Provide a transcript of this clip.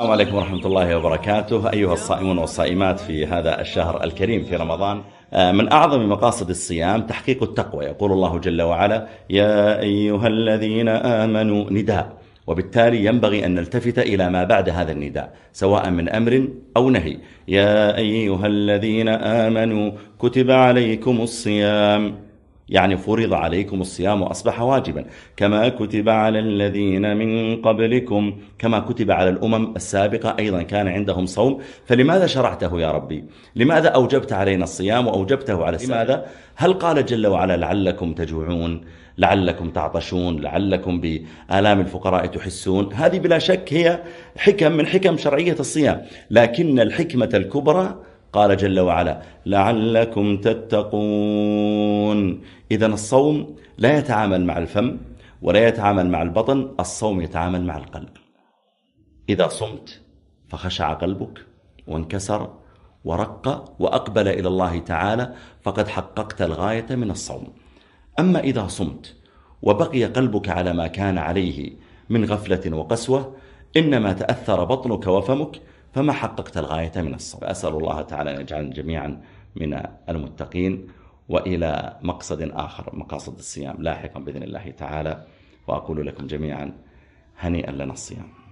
السلام عليكم ورحمة الله وبركاته أيها الصائمون والصائمات في هذا الشهر الكريم في رمضان آه، من أعظم مقاصد الصيام تحقيق التقوى يقول الله جل وعلا يا أيها الذين آمنوا نداء وبالتالي ينبغي أن نلتفت إلى ما بعد هذا النداء سواء من أمر أو نهي يا أيها الذين آمنوا كتب عليكم الصيام يعني فرض عليكم الصيام وأصبح واجبا كما كتب على الذين من قبلكم كما كتب على الأمم السابقة أيضا كان عندهم صوم فلماذا شرعته يا ربي لماذا أوجبت علينا الصيام وأوجبته على السابق لماذا هل قال جل وعلا لعلكم تجوعون لعلكم تعطشون لعلكم بآلام الفقراء تحسون هذه بلا شك هي حكم من حكم شرعية الصيام لكن الحكمة الكبرى قال جل وعلا لعلكم تتقون إذا الصوم لا يتعامل مع الفم ولا يتعامل مع البطن الصوم يتعامل مع القلب إذا صمت فخشع قلبك وانكسر ورق وأقبل إلى الله تعالى فقد حققت الغاية من الصوم أما إذا صمت وبقي قلبك على ما كان عليه من غفلة وقسوة إنما تأثر بطنك وفمك فما حققت الغاية من الصوم أسأل الله تعالى أن يجعلنا جميعا من المتقين وإلى مقصد آخر مقاصد الصيام لاحقا بإذن الله تعالى وأقول لكم جميعا هنيئا لنا الصيام